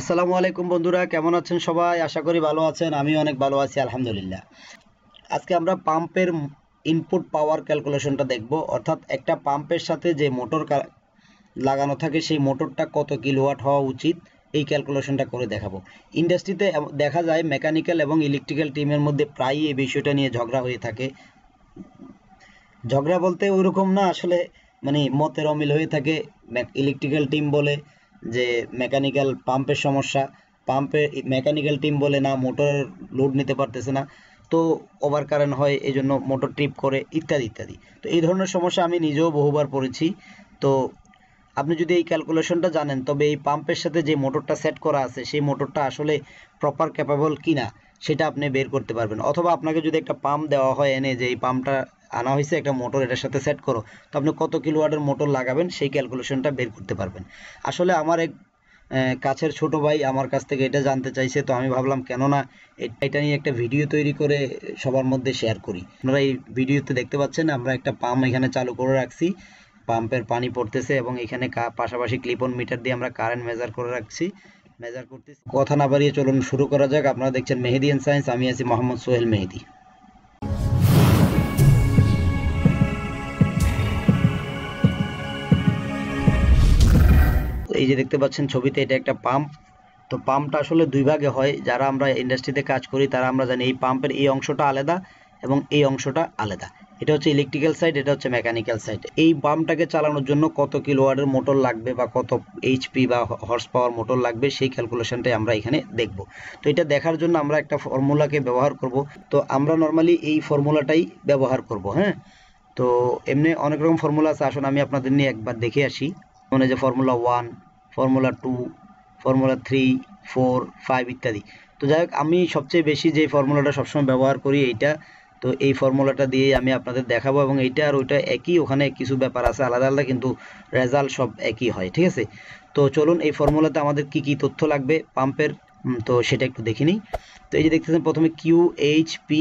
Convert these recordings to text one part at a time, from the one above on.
আসসালামু আলাইকুম বন্ধুরা কেমন আছেন সবাই আশা করি ভালো আছেন আমি অনেক ভালো আছি আলহামদুলিল্লাহ আজকে আমরা পাম্পের ইনপুট পাওয়ার ক্যালকুলেশনটা দেখব অর্থাৎ একটা পাম্পের সাথে যে মোটর লাগানো থাকে সেই মোটরটা কত কিলোওয়াট হওয়া উচিত এই ক্যালকুলেশনটা করে দেখাবো ইন্ডাস্ট্রিতে দেখা যায় মেকানিক্যাল এবং ইলেকট্রিক্যাল টিমের মধ্যে প্রায়ই এই বিষয়টা নিয়ে ঝগড়া হয়ে থাকে ঝগড়া বলতে ওইরকম না আসলে মানে মতের অমিল হয়ে থাকে ইলেকট্রিক্যাল টিম বলে যে মেকানিক্যাল পাম্পের সমস্যা পাম্পে মেকানিক্যাল টিম বলে না মোটর লোড নিতে পারতেছে না তো ওভার কারেন্ট হয় এই জন্য মোটর ট্রিপ করে ইত্যাদি ইত্যাদি তো এই ধরনের সমস্যা আমি নিজেও বহুবার পড়েছি তো আপনি যদি এই ক্যালকুলেশনটা জানেন তবে এই পাম্পের সাথে যে মোটরটা সেট করা আছে সেই মোটরটা আসলে প্রপার ক্যাপাবল কিনা সেটা আপনি বের করতে পারবেন অথবা আপনাকে যদি একটা পাম্প দেওয়া হয় এনে যে এই পাম্পটা আনা হয়েছে একটা মোটর এটার সাথে সেট করো তো আপনি কত কিলোওয়াটের মোটর লাগাবেন সেই ক্যালকুলেশনটা বের করতে পারবেন আসলে আমার এক কাছের ছোট ভাই আমার কাছ থেকে এটা জানতে চাইছে তো আমি ভাবলাম কেননা এটা নিয়ে একটা ভিডিও তৈরি করে সবার মধ্যে শেয়ার করি আপনারা এই ভিডিওতে দেখতে পাচ্ছেন আমরা একটা পাম্প এখানে চালু করে রাখছি পাম্পের পানি পড়তেছে এবং এখানে পাশাপাশি ক্লিপন মিটার দিয়ে আমরা কারেন্ট মেজার করে রাখছি মেজার করতেছি কথা না বাড়িয়ে চলুন শুরু করা যাক আপনারা দেখছেন মেহেদি এন্ড সায়েন্স আমি আছি মোহাম্মদ সোহেল মেহেদি এই যে দেখতে পাচ্ছেন ছবিতে এটা একটা পাম্প তো পাম্পটা আসলে দুই ভাগে হয় যারা আমরা ইন্ডাস্ট্রিতে কাজ করি তারা আমরা জানি এই পাম্পের এই অংশটা আলাদা এবং এই অংশটা আলাদা এটা হচ্ছে ইলেকট্রিক্যাল সাইড এটা হচ্ছে মেকানিক্যাল সাইড এই পাম্পটাকে চালানোর জন্য কত কিলোওয়াটের মোটর লাগবে বা কত এইচপি বা হর্স পাওয়ার মোটর লাগবে সেই ক্যালকুলেশনটাই আমরা এখানে দেখব তো এটা দেখার জন্য আমরা একটা ফর্মুলাকে ব্যবহার করব তো আমরা নর্মালি এই ফর্মুলাটাই ব্যবহার করব হ্যাঁ তো এমনি অনেক রকম ফর্মুলা আছে আসুন আমি আপনাদের নিয়ে একবার দেখে আসি মানে যে formula one formula two formula three four five ইত্যাদি তো যাই হোক আমি সবচেয়ে বেশি যে ফর্মুলাটা সবসময় ব্যবহার করি এইটা তো এই ফর্মুলাটা দিয়ে আমি আপনাদের দেখাবো এবং এইটা আর ওইটা একই ওখানে কিছু ব্যাপার আছে আলাদা আলাদা কিন্তু রেজাল্ট সব একই হয় ঠিক আছে তো চলুন এই ফর্মুলাতে আমাদের কি কি তথ্য লাগবে পাম্পের তো সেটা একটু দেখে নিই তো এই যে দেখতেছেন প্রথমে Q H P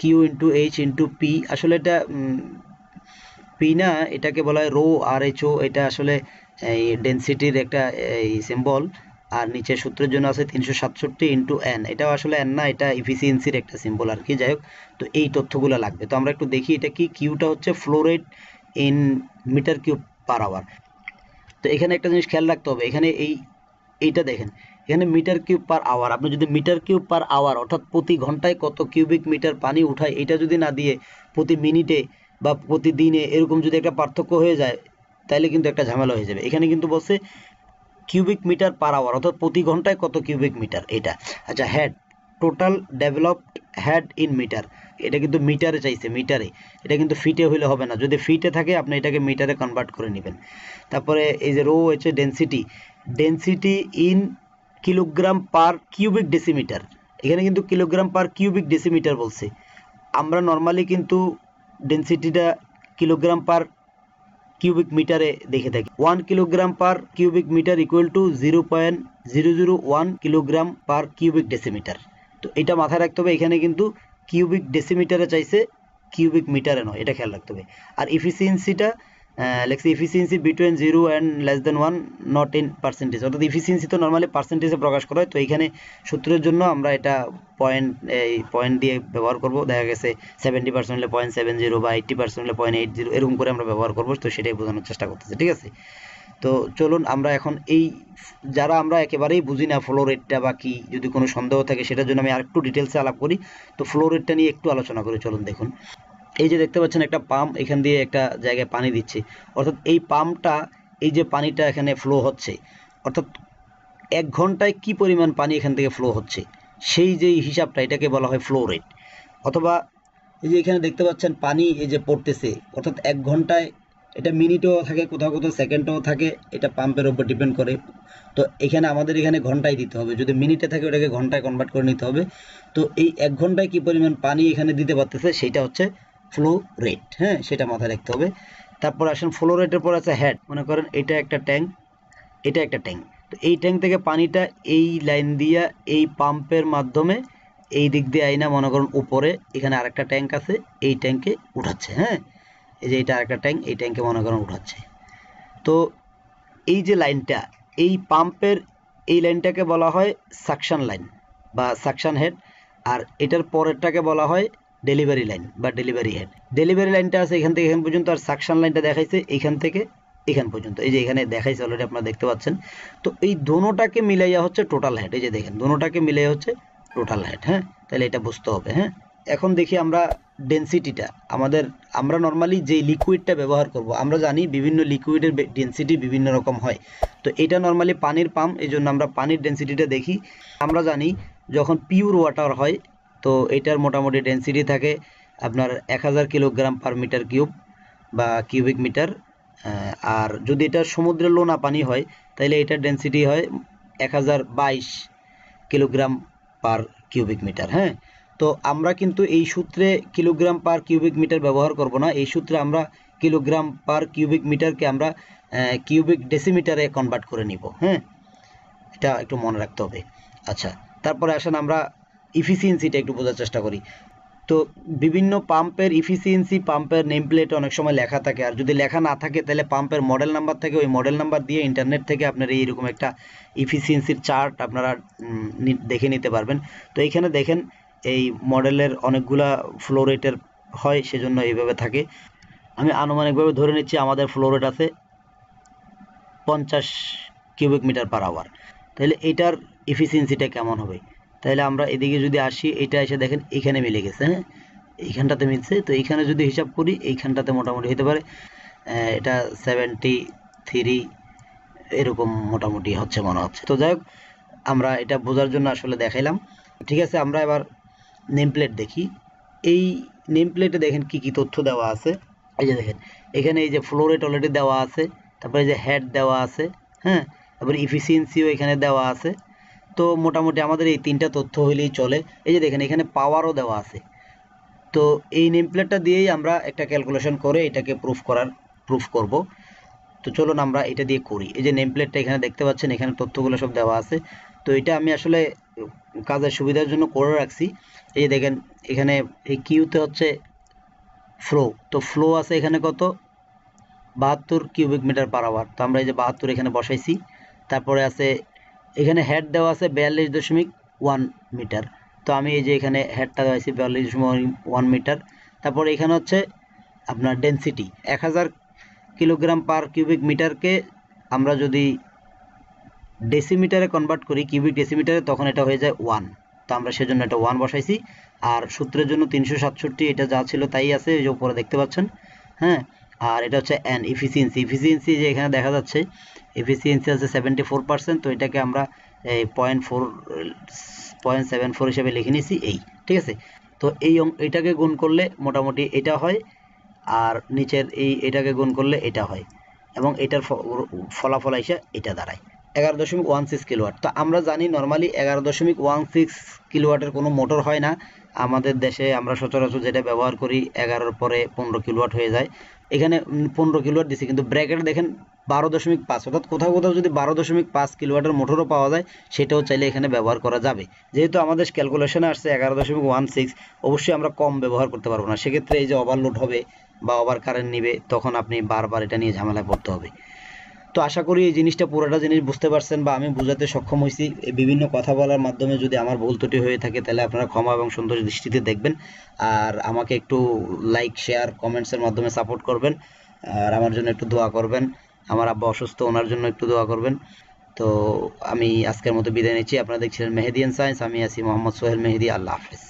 Q into H into P আসলে এটা পি না এটাকে বলা হয় রো আর এইচ ও এটা আসলে এই ডেন্সিটির একটা এই সিম্বল আর নিচে সূত্রের জন্য আছে তিনশো সাতষট্টি ইন্টু এন এটাও আসলে এন না এটা ইফিসিয়েন্সির একটা সিম্বল আর কি যাই হোক তো এই তথ্যগুলো লাগবে তো আমরা একটু দেখি এটা কি কিউটা হচ্ছে flow rate in metre cube per hour তো এখানে একটা জিনিস খেয়াল রাখতে হবে এখানে এই এইটা দেখেন এখানে মিটার কিউব পার আওয়ার আপনি যদি মিটার কিউব পার আওয়ার অর্থাৎ প্রতি ঘন্টায় কত কিউবিক মিটার পানি উঠায় এটা যদি না দিয়ে প্রতি মিনিটে বা প্রতিদিনে এরকম যদি একটা পার্থক্য হয়ে যায় তাইলে কিন্তু একটা ঝামেলা হয়ে যাবে এখানে কিন্তু বলছে কিউবিক মিটার পার আওয়ার অর্থাৎ প্রতি ঘন্টায় কত কিউবিক মিটার এটা আচ্ছা head total developed head in metre এটা কিন্তু মিটারে চাইছে মিটারে এটা কিন্তু ফিটে হইলে হবে না যদি ফিটে থাকে আপনি এটাকে মিটারে কনভার্ট করে নেবেন তারপরে এই যে রো হচ্ছে density density in kilogram per cubic decimetre এখানে কিন্তু কিলোগ্রাম পার কিউবিক ডেসিমিটার বলছে আমরা নর্মালি কিন্তু ডেন্সিটিটা কিলোগ্রাম পার কিউবিক মিটারে দেখে থাকি one kilogram per cubic metre equal to zero point zero zero one kilogram per cubic decimetre তো এটা মাথায় রাখতে হবে এখানে কিন্তু কিউবিক ডেসিমিটারে চাইছে কিউবিক মিটারে নয় এটা খেয়াল রাখতে হবে আর ইফিসিয়েন্সিটা লেখছি efficiency between zero and less than one not in percentage অর্থাৎ ইফিসিয়েন্সি তো নর্মালি পার্সেন্টেজে প্রকাশ করা হয় তো এইখানে সূত্রের জন্য আমরা এটা পয়েন্ট এই পয়েন্ট দিয়ে ব্যবহার করব দেখা গেছে সেভেন্টি পার্সেন্ট হলে পয়েন্ট সেভেন জিরো বা এইটটি পার্সেন্ট হলে পয়েন্ট এইট জিরো এরকম করে আমরা ব্যবহার করবো তো সেটাই বোঝানোর চেষ্টা করতেছি ঠিক আছে তো চলুন আমরা এখন এই যারা আমরা একেবারেই বুঝি না ফ্লো রেটটা বা কি যদি কোনো সন্দেহ থাকে সেটার জন্য আমি আরেকটু ডিটেলসে আলাপ করি তো ফ্লো রেটটা নিয়ে একটু আলোচনা করি চলুন দেখুন এই যে দেখতে পাচ্ছেন একটা পাম্প এখান দিয়ে একটা জায়গায় পানি দিচ্ছে অর্থাৎ এই পাম্পটা এই যে পানিটা এখানে ফ্লো হচ্ছে অর্থাৎ এক ঘন্টায় কি পরিমাণ পানি এখান থেকে ফ্লো হচ্ছে সেই যেই হিসাবটা এটাকে বলা হয় ফ্লো রেট অথবা এই যে এখানে দেখতে পাচ্ছেন পানি এই যে পড়তেছে অর্থাৎ এক ঘন্টায় এটা মিনিটও থাকে কোথাও কোথাও সেকেন্ডও থাকে এটা পাম্পের উপর ডিপেন্ড করে তো এখানে আমাদের এখানে ঘন্টায় দিতে হবে যদি মিনিটে থাকে ওটাকে ঘন্টায় কনভার্ট করে নিতে হবে তো এই এক ঘন্টায় কি পরিমাণ পানি এখানে দিতে পারতেছে সেটা হচ্ছে ফ্লো রেট হ্যাঁ সেটা মাথায় রাখতে হবে তারপর আসেন ফ্লো রেটের পর আছে হ্যাড মনে করেন এটা একটা ট্যাঙ্ক এটা একটা ট্যাঙ্ক তো এই ট্যাঙ্ক থেকে পানিটা এই লাইন দিয়া এই পাম্পের মাধ্যমে এই দিক দিয়ে আইনা মনে করেন উপরে এখানে আরেকটা ট্যাঙ্ক আছে এই ট্যাঙ্কে উঠাচ্ছে হ্যাঁ এই যে এটা আরেকটা ট্যাঙ্ক এই ট্যাঙ্কে মনে করেন উঠাচ্ছে তো এই যে লাইনটা এই পাম্পের এই লাইনটাকে বলা হয় সাকশান লাইন বা সাকশান হেড আর এটার পরেরটাকে বলা হয় ডেলিভারি লাইন বা ডেলিভারি হেড ডেলিভারি লাইনটা আছে এখান থেকে এখান পর্যন্ত আর সাকশন লাইনটা দেখাইছে এখান থেকে এখান পর্যন্ত এই যে এখানে দেখাইছে অলরেডি আপনারা দেখতে পাচ্ছেন তো এই দোনোটাকে মিলাইয়া হচ্ছে টোটাল হেড এই যে দেখেন দোনোটাকে মিলাইয়া হচ্ছে টোটাল হেড হ্যাঁ তাহলে এটা বুঝতে হবে হ্যাঁ এখন দেখি আমরা ডেন্সিটিটা আমাদের আমরা নর্মালি যে লিকুইডটা ব্যবহার করব আমরা জানি বিভিন্ন লিকুইডের ডেন্সিটি বিভিন্ন রকম হয় তো এটা নর্মালি পানির পাম্প এই জন্য আমরা পানির ডেন্সিটিটা দেখি আমরা জানি যখন পিওর ওয়াটার হয় তো এটার মোটামুটি ডেন্সিটি থাকে আপনার এক হাজার কিলোগ্রাম পার মিটার কিউব বা কিউবিক মিটার আর যদি এটা সমুদ্রের লোনা পানি হয় তাহলে এটার ডেন্সিটি হয় এক হাজার বাইশ কিলোগ্রাম পার কিউবিক মিটার হ্যাঁ তো আমরা কিন্তু এই সূত্রে কিলোগ্রাম পার কিউবিক মিটার ব্যবহার করব না এই সূত্রে আমরা কিলোগ্রাম পার কিউবিক মিটারকে আমরা কিউবিক ডেসিমিটারে কনভার্ট করে নিব হ্যাঁ এটা একটু মনে রাখতে হবে আচ্ছা তারপরে আসেন আমরা ইফিসিয়েন্সিটা একটু বোঝার চেষ্টা করি তো বিভিন্ন পাম্পের ইফিসিয়েন্সি পাম্পের নেম প্লেট অনেক সময় লেখা থাকে আর যদি লেখা না থাকে তাহলে পাম্পের মডেল নাম্বার থাকে ওই মডেল নাম্বার দিয়ে ইন্টারনেট থেকে আপনার এইরকম একটা ইফিসিয়েন্সির চার্ট আপনারা দেখে নিতে পারবেন তো এইখানে দেখেন এই মডেলের অনেকগুলা ফ্লোরেটের হয় সেজন্য এইভাবে থাকে আমি আনুমানিকভাবে ধরে নিচ্ছি আমাদের ফ্লোরেট আছে পঞ্চাশ কিউবিক মিটার পার আওয়ার তাহলে এটার ইফিসিয়েন্সিটা কেমন হবে তাহলে আমরা এদিকে যদি আসি এটা এসে দেখেন এখানে মিলে গেছে হ্যাঁ এইখানটাতে মিলছে তো এইখানে যদি হিসাব করি এইখানটাতে মোটামুটি হতে পারে এটা সেভেন্টি থ্রি এরকম মোটামুটি হচ্ছে মনে হচ্ছে তো যাই আমরা এটা বোঝার জন্য আসলে দেখাইলাম ঠিক আছে আমরা এবার নেম প্লেট দেখি এই নেম প্লেটে দেখেন কি কি তথ্য দেওয়া আছে এই যে দেখেন এখানে এই যে ফ্লোরেট অলরেডি দেওয়া আছে তারপরে এই যে হেড দেওয়া আছে হ্যাঁ তারপরে ইফিসিয়েন্সিও এখানে দেওয়া আছে তো মোটামুটি আমাদের এই তিনটা তথ্য হইলেই চলে এই যে দেখেন এখানে পাওয়ারও দেওয়া আছে তো এই নেম প্লেটটা দিয়েই আমরা একটা ক্যালকুলেশন করে এটাকে প্রুফ করার প্রুফ করব তো চলুন আমরা এটা দিয়ে করি এই যে নেম প্লেটটা এখানে দেখতে পাচ্ছেন এখানে তথ্যগুলো সব দেওয়া আছে তো এটা আমি আসলে কাজের সুবিধার জন্য করে রাখছি এই যে দেখেন এখানে এই কিউতে হচ্ছে ফ্লো তো ফ্লো আছে এখানে কত বাহাত্তর কিউবিক মিটার পার আওয়ার তো আমরা এই যে বাহাত্তর এখানে বসাইছি তারপরে আছে এখানে হেড দেওয়া আছে বিয়াল্লিশ দশমিক ওয়ান মিটার তো আমি এই যে এখানে হেডটা আছে বিয়াল্লিশ দশমিক ওয়ান মিটার তারপর এখানে হচ্ছে আপনার ডেন্সিটি এক হাজার কিলোগ্রাম পার কিউবিক মিটারকে আমরা যদি ডেসিমিটারে কনভার্ট করি কিউবিক ডেসিমিটারে তখন এটা হয়ে যায় ওয়ান তো আমরা সেজন্য এটা ওয়ান বসাইছি আর সূত্রের জন্য তিনশো সাতষট্টি এটা যা ছিল তাই আছে এই যে উপরে দেখতে পাচ্ছেন হ্যাঁ আর এটা হচ্ছে অ্যান ইফিসিয়েন্সি ইফিসিয়েন্সি যে এখানে দেখা যাচ্ছে এফিসিয়েন্সি আছে সেভেন্টি ফোর পার্সেন্ট তো এটাকে আমরা এই point four point seven four হিসাবে লিখে নিয়েছি এই ঠিক আছে তো এই এটাকে গুণ করলে মোটামুটি এটা হয় আর নিচের এই এটাকে গুণ করলে এটা হয় এবং এটার ফলাফল আইসা এটা দাঁড়ায় এগারো দশমিক ওয়ান সিক্স কিলোয়াট তো আমরা জানি নর্মালি এগারো দশমিক ওয়ান সিক্স কিলোয়াটের কোনো মোটর হয় না আমাদের দেশে আমরা সচরাচর যেটা ব্যবহার করি এগারোর পরে পনেরো কিলোয়াট হয়ে যায় এখানে পনেরো কিলোয়াট দিছে কিন্তু ব্র্যাকেট দেখেন বারো দশমিক পাঁচ অর্থাৎ কোথাও কোথাও যদি বারো দশমিক পাঁচ কিলোয়াটের মোটরও পাওয়া যায় সেটাও চাইলে এখানে ব্যবহার করা যাবে যেহেতু আমাদের ক্যালকুলেশনে আসছে এগারো দশমিক ওয়ান সিক্স অবশ্যই আমরা কম ব্যবহার করতে পারবো না সেক্ষেত্রে এই যে ওভারলোড হবে বা ওভার কারেন্ট নিবে তখন আপনি বারবার এটা নিয়ে ঝামেলায় পড়তে হবে তো আশা করি এই জিনিসটা পুরোটা জিনিস বুঝতে পারছেন বা আমি বোঝাতে সক্ষম হয়েছি বিভিন্ন কথা বলার মাধ্যমে যদি আমার ভুল ত্রুটি হয়ে থাকে তাহলে আপনারা ক্ষমা এবং সুন্দর দৃষ্টিতে দেখবেন আর আমাকে একটু লাইক শেয়ার কমেন্টসের মাধ্যমে সাপোর্ট করবেন আর আমার জন্য একটু দোয়া করবেন আমার আব্বা অসুস্থ ওনার জন্য একটু দোয়া করবেন তো আমি আজকের মতো বিদায় নিচ্ছি আপনারা দেখছিলেন মেহেদিয়ান সায়েন্স আমি আছি মোহাম্মদ সোহেল মেহেদি আল্লাহ হাফিজ